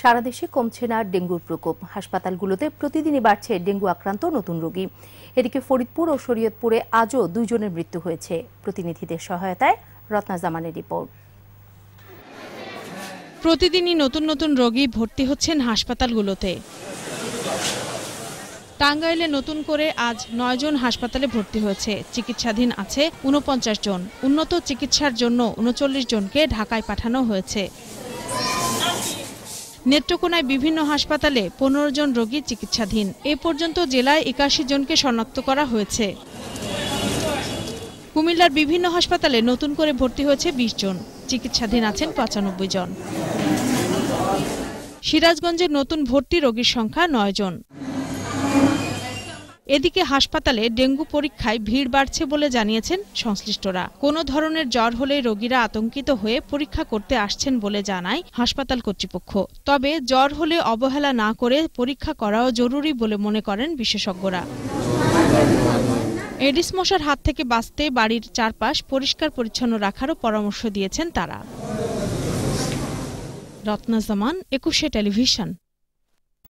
সারা দেশে কমছে না ডেঙ্গুর প্রকোপ হাসপাতালগুলোতে প্রতিদিনই বাড়ছে ডেঙ্গু আক্রান্ত নতুন রোগী এদিকে ফরিদপুর ও শরীয়তপুরে আজও দুইজনের মৃত্যু হয়েছে প্রতিনিধিদের সহায়তায় রত্না জামানের রিপোর্ট প্রতিদিনই নতুন নতুন রোগী ভর্তি হচ্ছেন হাসপাতালগুলোতে টাঙ্গাইলে নতুন করে আজ নয়জন হাসপাতালে ভর্তি হয়েছে চিকিৎসাধীন আছে উনপঞ্চাশ জন উন্নত চিকিৎসার জন্য উনচল্লিশ জনকে ঢাকায় পাঠানো হয়েছে নেত্রকোনায় বিভিন্ন হাসপাতালে পনেরো জন রোগী চিকিৎসাধীন এ পর্যন্ত জেলায় একাশি জনকে শনাক্ত করা হয়েছে কুমিল্লার বিভিন্ন হাসপাতালে নতুন করে ভর্তি হয়েছে বিশ জন চিকিৎসাধীন আছেন পঁচানব্বই জন সিরাজগঞ্জের নতুন ভর্তি রোগীর সংখ্যা নয় জন এদিকে হাসপাতালে ডেঙ্গু পরীক্ষায় ভিড় বাড়ছে বলে জানিয়েছেন সংশ্লিষ্টরা কোনো ধরনের জ্বর হলে রোগীরা আতঙ্কিত হয়ে পরীক্ষা করতে আসছেন বলে জানায় হাসপাতাল কর্তৃপক্ষ তবে জ্বর হলে অবহেলা না করে পরীক্ষা করাও জরুরি বলে মনে করেন বিশেষজ্ঞরা এডিস মশার হাত থেকে বাঁচতে বাড়ির চারপাশ পরিষ্কার পরিচ্ছন্ন রাখারও পরামর্শ দিয়েছেন তারা রত্নাজামান একুশে টেলিভিশন